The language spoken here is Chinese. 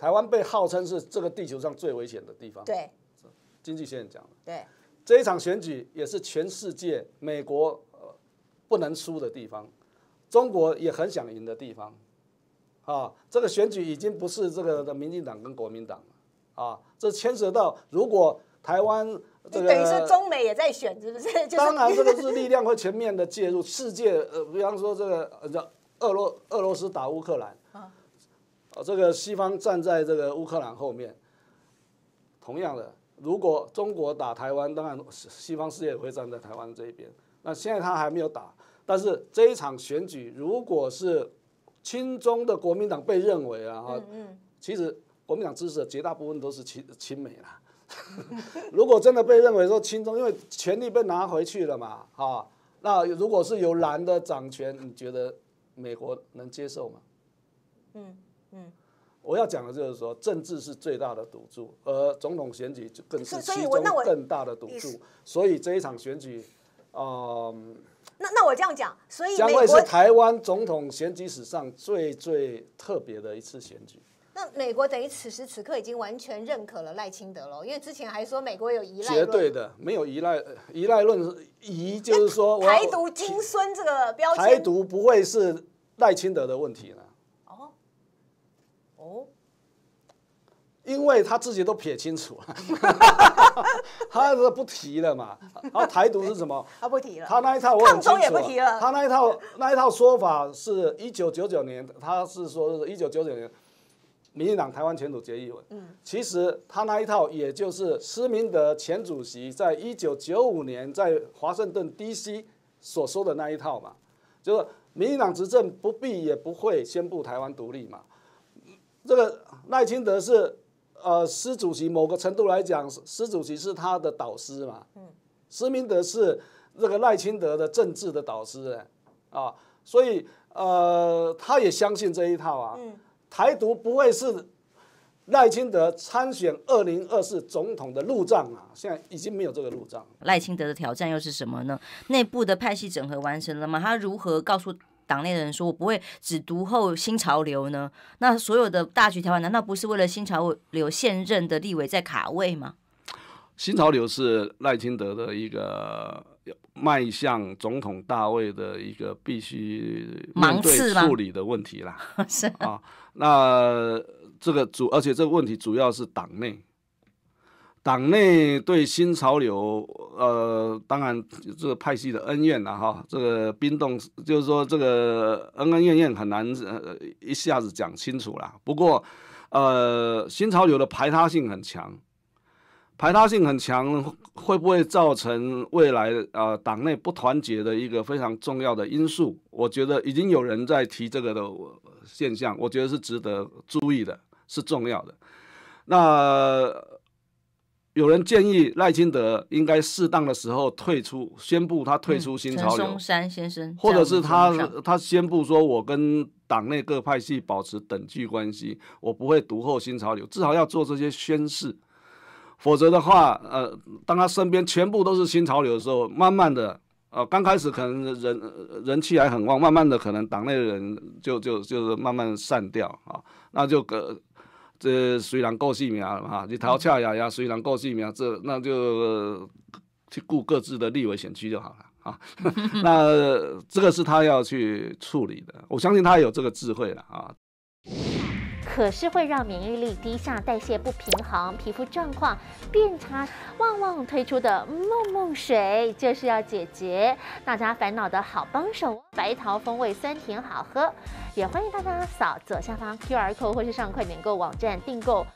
台湾被号称是这个地球上最危险的地方。对，经济学讲的。对，这一场选举也是全世界美国不能输的地方，中国也很想赢的地方。啊，这个选举已经不是这个的民进党跟国民党了啊，这牵涉到如果台湾这个，等于是中美也在选，是不是？当然，这个是力量会全面的介入。世界呃，比方说这个呃，俄罗俄罗斯打乌克兰。啊，这个西方站在这个乌克兰后面，同样的，如果中国打台湾，当然西方世界也会站在台湾这一边。那现在他还没有打，但是这一场选举，如果是亲中的国民党被认为啊，嗯嗯，其实国民党支持的绝大部分都是亲亲美啦。如果真的被认为说亲中，因为权力被拿回去了嘛，哈，那如果是由蓝的掌权，你觉得美国能接受吗？嗯。嗯，我要讲的就是说，政治是最大的赌注，而总统选举就更是其中更大的赌注。所以这一场选举，啊，那那我这样讲，所以将会是台湾总统选举史上最最特别的一次选举。那美国等于此时此刻已经完全认可了赖清德了，因为之前还说美国有依赖绝对的没有依赖，依赖论依就是说台独金孙这个标签，台独不会是赖清德的问题了。哦，因为他自己都撇清楚了，他是不提了嘛。然后台独是什么？他不提了。他那一套我很清楚。也不提了。他那一套那一套说法是：一九九九年，他是说是一九九九年，民进党台湾前途决议文。其实他那一套，也就是施明德前主席在一九九五年在华盛顿 D.C. 所说的那一套嘛，就是民进党执政不必也不会宣布台湾独立嘛。这个赖清德是，呃，施主席某个程度来讲，施主席是他的导师嘛。施明德是这个赖清德的政治的导师，啊，所以呃，他也相信这一套啊。台独不会是赖清德参选二零二四总统的路障啊，现在已经没有这个路障。赖清德的挑战又是什么呢？内部的派系整合完成了吗？他如何告诉？党内的人说：“我不会只读后新潮流呢。那所有的大局条款难道不是为了新潮流现任的立委在卡位吗？”新潮流是赖清德的一个迈向总统大位的一个必须盲对处理的问题啦。是啊，那这个主，而且这个问题主要是党内。党内对新潮流，呃，当然这个派系的恩怨了哈，这个冰冻就是说这个恩恩怨怨很难一下子讲清楚了。不过，呃，新潮流的排他性很强，排他性很强，会不会造成未来啊党内不团结的一个非常重要的因素？我觉得已经有人在提这个的现象，我觉得是值得注意的，是重要的。那。有人建议赖清德应该适当的时候退出，宣布他退出新潮流。山先生，或者是他他宣布说，我跟党内各派系保持等距关系，我不会独后新潮流，至少要做这些宣誓。否则的话，呃，当他身边全部都是新潮流的时候，慢慢的，呃，刚开始可能人人气还很旺，慢慢的，可能党内的人就就就是慢慢散掉啊，那就个。这虽然够细名了嘛，你陶恰雅雅虽然够细名，这那就去顾各自的立委选区就好了啊。那这个是他要去处理的，我相信他有这个智慧了啊。可是会让免疫力低下、代谢不平衡、皮肤状况变差。旺旺推出的梦梦水就是要解决大家烦恼的好帮手，白桃风味酸甜好喝，也欢迎大家扫左下方 QR code 或是上快点购网站订购。